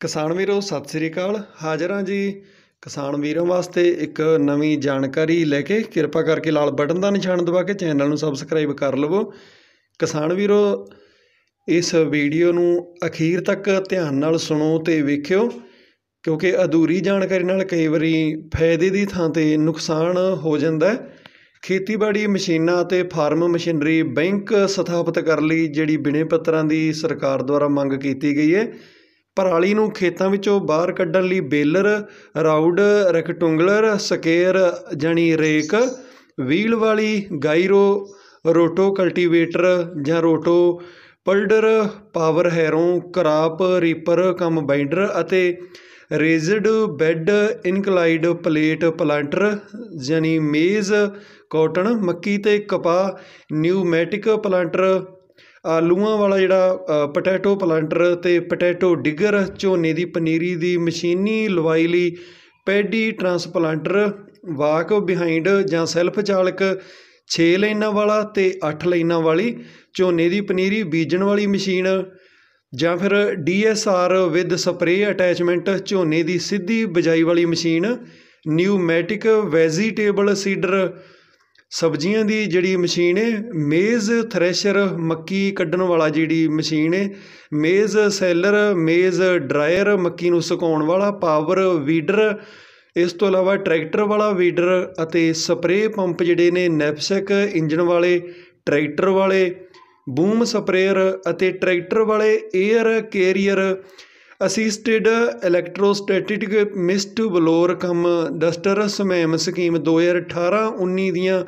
ਕਿਸਾਨ ਵੀਰੋ ਸਤਿ ਸ੍ਰੀ ਅਕਾਲ ਹਾਜ਼ਰ ਹਾਂ ਜੀ ਕਿਸਾਨ ਵੀਰਾਂ ਵਾਸਤੇ ਇੱਕ ਨਵੀਂ ਜਾਣਕਾਰੀ ਲੈ ਕੇ ਕਿਰਪਾ ਕਰਕੇ ਲਾਲ ਬਟਨ ਦਾ ਨਿਸ਼ਾਨ ਦਬਾ ਕੇ ਚੈਨਲ ਨੂੰ ਸਬਸਕ੍ਰਾਈਬ ਕਰ ਲਵੋ ਕਿਸਾਨ ਵੀਰੋ ਇਸ ਵੀਡੀਓ ਨੂੰ ਅਖੀਰ ਤੱਕ ਧਿਆਨ ਨਾਲ ਸੁਣੋ ਤੇ ਵੇਖਿਓ ਕਿਉਂਕਿ ਅਧੂਰੀ ਜਾਣਕਾਰੀ ਨਾਲ ਕਈ ਵਾਰੀ ਫਾਇਦੇ ਦੀ ਥਾਂ ਤੇ ਨੁਕਸਾਨ ਹੋ ਜਾਂਦਾ ਹੈ ਖੇਤੀਬਾੜੀ ਮਸ਼ੀਨਾਂ ਅਤੇ ਫਾਰਮ ਮਸ਼ੀਨਰੀ ਬੈਂਕ ਸਥਾਪਿਤ ਕਰਨ ਲਈ ਜਿਹੜੀ ਬਿਨੇ ਪੱਤਰਾਂ ਦੀ ਸਰਕਾਰ ਦੁਆਰਾ ਮੰਗ ਕੀਤੀ ਗਈ ਹੈ ਪਰਾਲੀ ਨੂੰ ਖੇਤਾਂ ਵਿੱਚੋਂ ਬਾਹਰ ਕੱਢਣ ਲਈ ਬੇਲਰ ਰਾਊਡ ਰੈਕਟੂਂਗਲਰ ਸਕੇਅਰ ਜਾਨੀ ਰੇਕ ਵੀਲ ਵਾਲੀ ਗਾਇਰੋ ਰੋਟੋ ਕਲਟੀਵੇਟਰ ਜਾਂ roto puddler power harrow crop reaper combiner ਅਤੇ raised bed inclined plate planter ਜਾਨੀ ਮੇਜ਼ ਕਾਟਨ ਮੱਕੀ ਤੇ ਕਪਾਹ ਨਿਊਮੈਟਿਕ ਪਲਾਂਟਰ ਆਲੂਆਂ ਵਾਲਾ ਜਿਹੜਾ ਪੋਟੈਟੋ ਪਲਾਂਟਰ ਅਤੇ ਪੋਟੈਟੋ ਡਿਗਰ ਝੋਨੇ ਦੀ ਪਨੀਰੀ ਦੀ ਮਸ਼ੀਨੀ ਲਵਾਈ ਲਈ ਪੈਡੀ ਟਰਾਂਸਪਲਾਂਟਰ ਵਾਕ ਬਿਹਾਈਂਡ ਜਾਂ ਸੈਲਫ ਚਾਲਕ 6 ਲਾਈਨਾਂ ਵਾਲਾ ਤੇ 8 ਲਾਈਨਾਂ ਵਾਲੀ ਝੋਨੇ ਦੀ ਪਨੀਰੀ ਬੀਜਣ ਵਾਲੀ ਮਸ਼ੀਨ ਜਾਂ ਫਿਰ ਡੀਐਸਆਰ ਵਿਦ ਸਪਰੇ ਅਟੈਚਮੈਂਟ ਝੋਨੇ ਦੀ ਸਿੱਧੀ ਬਜਾਈ ਵਾਲੀ ਮਸ਼ੀਨ ਨਿਊਮੈਟਿਕ ਵੈਜੀਟੇਬਲ ਸੀਡਰ ਸਬਜ਼ੀਆਂ ਦੀ ਜਿਹੜੀ ਮਸ਼ੀਨ ਹੈ ਮੇਜ਼ ਥ੍ਰੈਸ਼ਰ ਮੱਕੀ ਕੱਢਣ ਵਾਲਾ ਜਿਹੜੀ ਮਸ਼ੀਨ ਹੈ ਮੇਜ਼ ਸੈਲਰ ਮੇਜ਼ ਡਰਾਇਰ ਮੱਕੀ ਨੂੰ ਸੁਕਾਉਣ ਵਾਲਾ ਪਾਵਰ ਵੀਡਰ ਇਸ ਤੋਂ ਇਲਾਵਾ ਟਰੈਕਟਰ ਵਾਲਾ ਵੀਡਰ ਅਤੇ ਸਪਰੇਅ ਪੰਪ ਜਿਹੜੇ ਨੇ ਨੈਪਸੈਕ ਇੰਜਨ ਵਾਲੇ ਟਰੈਕਟਰ ਵਾਲੇ ਬੂਮ ਸਪਰੇਅਰ ਅਤੇ ਟਰੈਕਟਰ ਵਾਲੇ air carrier assisted electrostatic mist blower cum duster SMAM scheme 2018-19 ਦੀਆਂ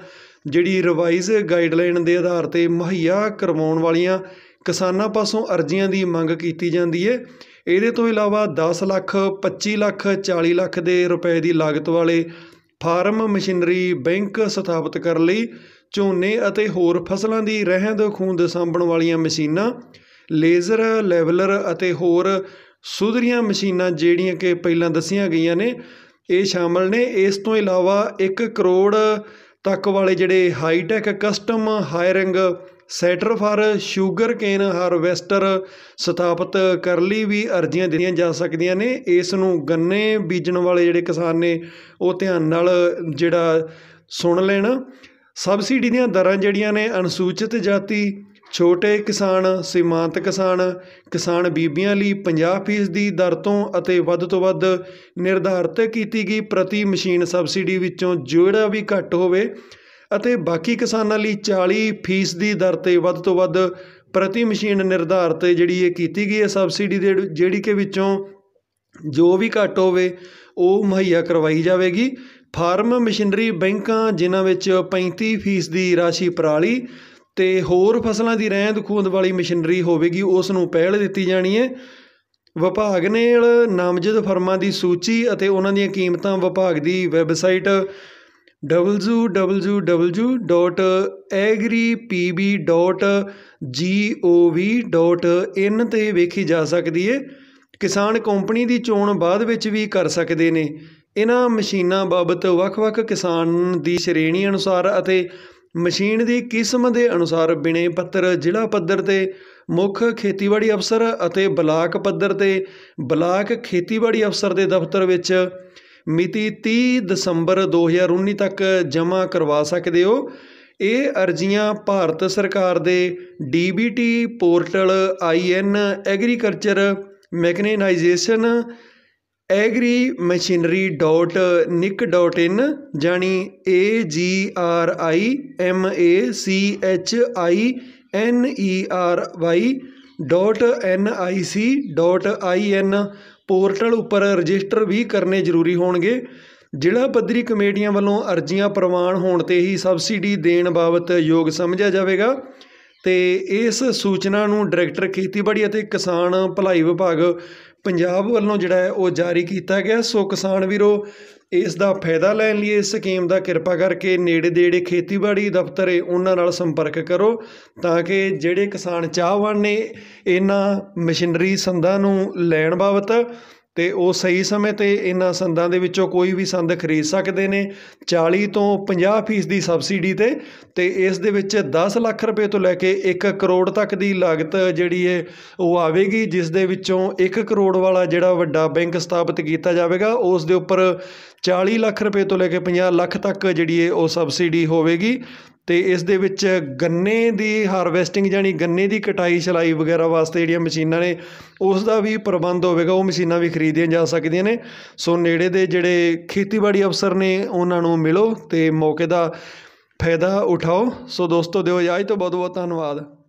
ਜਿਹੜੀ ਰਿਵਾਈਜ਼ ਗਾਈਡਲਾਈਨ ਦੇ ਆਧਾਰ ਤੇ ਮੁਹੱਈਆ ਕਰਵਾਉਣ ਵਾਲੀਆਂ ਕਿਸਾਨਾਂ ਪਾਸੋਂ ਅਰਜ਼ੀਆਂ ਦੀ ਮੰਗ ਕੀਤੀ ਜਾਂਦੀ ਹੈ ਇਹਦੇ ਤੋਂ ਇਲਾਵਾ 10 ਲੱਖ 25 ਲੱਖ 40 ਲੱਖ ਦੇ ਰੁਪਏ ਦੀ ਲਾਗਤ ਵਾਲੇ ਫਾਰਮ ਮਸ਼ੀਨਰੀ ਬੈਂਕ ਸਥਾਪਿਤ ਕਰਨ ਲਈ ਝੋਨੇ ਅਤੇ ਹੋਰ ਫਸਲਾਂ ਦੀ ਰਹਿੰਦ ਖੂੰਦ ਸਾਂਭਣ ਵਾਲੀਆਂ ਮਸ਼ੀਨਾਂ ਲੇਜ਼ਰ ਲੈਵਲਰ ਅਤੇ ਹੋਰ ਸੁਧਰੀਆਂ ਮਸ਼ੀਨਾਂ ਜਿਹੜੀਆਂ ਕਿ ਪਹਿਲਾਂ ਦੱਸੀਆਂ ਗਈਆਂ ਨੇ ਇਹ ਸ਼ਾਮਲ ਨੇ ਇਸ ਤੋਂ ਇਲਾਵਾ 1 ਕਰੋੜ ਤੱਕ ਵਾਲੇ ਜਿਹੜੇ hi-tech custom hiring centre for sugarcane harvester ਸਥਾਪਿਤ ਕਰ ਲਈ ਵੀ ਅਰਜ਼ੀਆਂ ਦਿੱਤੀਆਂ ਜਾ ਸਕਦੀਆਂ ਨੇ ਇਸ ਨੂੰ ਗੰਨੇ ਬੀਜਣ ਵਾਲੇ ਜਿਹੜੇ ਕਿਸਾਨ ਨੇ ਉਹ ਧਿਆਨ ਨਾਲ ਜਿਹੜਾ ਸੁਣ ਲੈਣ ਸਬਸਿਡੀ ਦੀਆਂ ਦਰਾਂ ਜਿਹੜੀਆਂ ਨੇ ਅਨੁਸੂਚਿਤ ਜਾਤੀ ਛੋਟੇ ਕਿਸਾਨ ਸੀਮਾਂਤ ਕਿਸਾਨ ਕਿਸਾਨ ਬੀਬੀਆਂ ਲਈ 50% ਦੀ ਦਰ ਤੋਂ ਅਤੇ ਵੱਧ ਤੋਂ ਵੱਧ ਨਿਰਧਾਰਤ ਕੀਤੀ ਗਈ ਪ੍ਰਤੀ ਮਸ਼ੀਨ ਸਬਸਿਡੀ ਵਿੱਚੋਂ ਜਿਹੜਾ ਵੀ ਘੱਟ ਹੋਵੇ ਅਤੇ ਬਾਕੀ ਕਿਸਾਨਾਂ ਲਈ 40% ਦੀ ਦਰ ਤੇ ਵੱਧ ਤੋਂ ਵੱਧ ਪ੍ਰਤੀ ਮਸ਼ੀਨ ਨਿਰਧਾਰਤ ਜਿਹੜੀ ਇਹ ਕੀਤੀ ਗਈ ਹੈ ਸਬਸਿਡੀ ਦੇ ਜਿਹੜੀ ਕਿ ਵਿੱਚੋਂ ਜੋ ਵੀ ਘੱਟ ਹੋਵੇ ਉਹ ਮੁਹੱਈਆ ਕਰਵਾਈ ਜਾਵੇਗੀ ਫਾਰਮ ਮਸ਼ੀਨਰੀ ਬੈਂਕਾਂ ਜਿਨ੍ਹਾਂ ਵਿੱਚ 35% ਦੀ ਰਾਸ਼ੀ ਪਰਾਲੀ ਤੇ ਹੋਰ ਫਸਲਾਂ ਦੀ ਰਹਿੰਦ ਖੂੰਦ ਵਾਲੀ ਮਸ਼ੀਨਰੀ ਹੋਵੇਗੀ ਉਸ ਨੂੰ ਪਹਿਲ ਦਿੱਤੀ ਜਾਣੀ ਹੈ ਵਿਭਾਗ ਨੇ ਨਾਮਜ਼ਦ ਫਰਮਾਂ ਦੀ ਸੂਚੀ ਅਤੇ ਉਹਨਾਂ ਦੀਆਂ ਕੀਮਤਾਂ ਵਿਭਾਗ ਦੀ ਵੈਬਸਾਈਟ www.agripb.gov.in ਤੇ ਵੇਖੀ ਜਾ ਸਕਦੀ ਹੈ ਕਿਸਾਨ ਕੰਪਨੀ ਦੀ ਚੋਣ ਬਾਅਦ ਵਿੱਚ ਵੀ ਕਰ ਸਕਦੇ ਨੇ ਇਹਨਾਂ ਮਸ਼ੀਨਾਂ ਬਾਬਤ ਵੱਖ-ਵੱਖ ਕਿਸਾਨ ਦੀ ਸ਼੍ਰੇਣੀ ਅਨੁਸਾਰ ਅਤੇ ਮਸ਼ੀਨ ਦੀ ਕਿਸਮ ਦੇ ਅਨੁਸਾਰ ਬਿਨੇ ਪੱਤਰ ਜ਼ਿਲ੍ਹਾ ਪੱਧਰ ਤੇ ਮੁੱਖ ਖੇਤੀਬਾੜੀ ਅਫਸਰ ਅਤੇ ਬਲਾਕ ਪੱਧਰ ਤੇ ਬਲਾਕ ਖੇਤੀਬਾੜੀ ਅਫਸਰ ਦੇ ਦਫ਼ਤਰ ਵਿੱਚ ਮਿਤੀ 30 ਦਸੰਬਰ 2019 ਤੱਕ ਜਮ੍ਹਾਂ ਕਰਵਾ ਸਕਦੇ ਹੋ ਇਹ ਅਰਜ਼ੀਆਂ ਭਾਰਤ ਸਰਕਾਰ ਦੇ DBT portal IN agriculture mechanisation agrimachinery.nic.in ਜਾਨੀ a g r i m a c h i n e r y n i c i n portal ਉੱਪਰ ਰਜਿਸਟਰ ਵੀ ਕਰਨੇ ਜ਼ਰੂਰੀ ਹੋਣਗੇ ਜ਼ਿਲ੍ਹਾ ਪੱਧਰੀ ਕਮੇਟੀਆਂ ਵੱਲੋਂ ਅਰਜ਼ੀਆਂ ਪ੍ਰਵਾਨ ਹੋਣ ਤੇ ਹੀ ਸਬਸਿਡੀ ਦੇਣ ਬਾਬਤ ਯੋਗ ਸਮਝਿਆ ਜਾਵੇਗਾ ਤੇ ਇਸ ਸੂਚਨਾ ਨੂੰ ਡਾਇਰੈਕਟਰ ਖੇਤੀਬਾੜੀ ਅਤੇ ਕਿਸਾਨ ਭਲਾਈ ਵਿਭਾਗ ਪੰਜਾਬ ਵੱਲੋਂ ਜਿਹੜਾ ਹੈ ਉਹ ਜਾਰੀ ਕੀਤਾ ਗਿਆ ਸੋ ਕਿਸਾਨ ਵੀਰੋ ਇਸ ਦਾ ਫਾਇਦਾ ਲੈਣ ਲਈ ਇਸ ਸਕੀਮ ਦਾ ਕਿਰਪਾ ਕਰਕੇ ਨੇੜੇ ਦੇ ਜਿਹੜੇ ਖੇਤੀਬਾੜੀ ਦਫ਼ਤਰ ਹੈ ਉਹਨਾਂ ਨਾਲ ਸੰਪਰਕ ਕਰੋ ਤਾਂ ਕਿ ਜਿਹੜੇ ਕਿਸਾਨ ਚਾਹਵਾਨ ਨੇ ਇਹਨਾਂ ਮਸ਼ੀਨਰੀ ਸੰਦਾਂ ਨੂੰ ਲੈਣ ਬਾਬਤ ਤੇ ਉਹ ਸਹੀ ਸਮੇਂ ਤੇ ਇਹਨਾਂ ਸੰਦਾਂ ਦੇ ਵਿੱਚੋਂ ਕੋਈ ਵੀ ਸੰਦ ਖਰੀਦ ਸਕਦੇ ਨੇ 40 ਤੋਂ 50% ਦੀ ਸਬਸਿਡੀ ਤੇ ਤੇ ਇਸ ਦੇ ਵਿੱਚ 10 ਲੱਖ ਰੁਪਏ ਤੋਂ ਲੈ ਕੇ 1 ਕਰੋੜ ਤੱਕ ਦੀ ਲਾਗਤ ਜਿਹੜੀ ਹੈ ਉਹ ਆਵੇਗੀ ਜਿਸ ਦੇ ਵਿੱਚੋਂ 1 ਕਰੋੜ ਵਾਲਾ ਜਿਹੜਾ ਵੱਡਾ ਬੈਂਕ ਸਥਾਪਿਤ ਕੀਤਾ ਜਾਵੇਗਾ ਉਸ ਦੇ ਉੱਪਰ 40 ਲੱਖ ਰੁਪਏ ਤੋਂ ਲੈ ਕੇ 50 ਲੱਖ ਤੱਕ ਜਿਹੜੀ ਹੈ ਉਹ ਸਬਸਿਡੀ ਹੋਵੇਗੀ ਤੇ ਇਸ ਦੇ ਵਿੱਚ ਗੰਨੇ ਦੀ ਹਾਰਵੈਸਟਿੰਗ ਜਾਨੀ ਗੰਨੇ ਦੀ ਕਟਾਈ ਛਲਾਈ ਵਗੈਰਾ ਵਾਸਤੇ ਜਿਹੜੀਆਂ ਮਸ਼ੀਨਾਂ ਨੇ ਉਸ ਦਾ ਵੀ ਪ੍ਰਬੰਧ ਹੋਵੇਗਾ ਉਹ ਮਸ਼ੀਨਾਂ ਵੀ ਖਰੀਦੀਆਂ ਜਾ ਸਕਦੀਆਂ ਨੇ ਸੋ ਨੇੜੇ ਦੇ ਜਿਹੜੇ ਖੇਤੀਬਾੜੀ ਅਫਸਰ ਨੇ ਉਹਨਾਂ ਨੂੰ ਮਿਲੋ ਤੇ ਮੌਕੇ ਦਾ ਫਾਇਦਾ ਉਠਾਓ ਸੋ ਦੋਸਤੋ ਦਿਓ ਤੋਂ ਬਹੁਤ ਬਹੁਤ ਧੰਨਵਾਦ